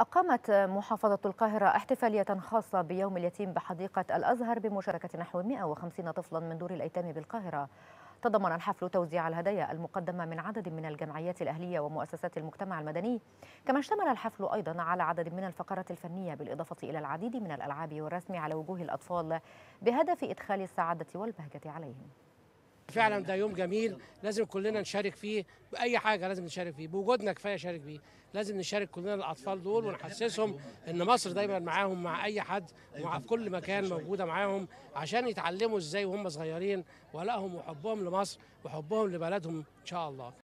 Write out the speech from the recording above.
أقامت محافظة القاهرة احتفالية خاصة بيوم اليتيم بحديقة الأزهر بمشاركة نحو 150 طفلا من دور الأيتام بالقاهرة تضمن الحفل توزيع الهدايا المقدمة من عدد من الجمعيات الأهلية ومؤسسات المجتمع المدني كما اشتمل الحفل أيضا على عدد من الفقرات الفنية بالإضافة إلى العديد من الألعاب والرسم على وجوه الأطفال بهدف إدخال السعادة والبهجة عليهم فعلا ده يوم جميل لازم كلنا نشارك فيه باي حاجه لازم نشارك فيه بوجودنا كفايه شارك فيه لازم نشارك كلنا الاطفال دول ونحسسهم ان مصر دايما معاهم مع اي حد مع في كل مكان موجوده معاهم عشان يتعلموا ازاي وهم صغيرين ولائهم وحبهم لمصر وحبهم لبلدهم ان شاء الله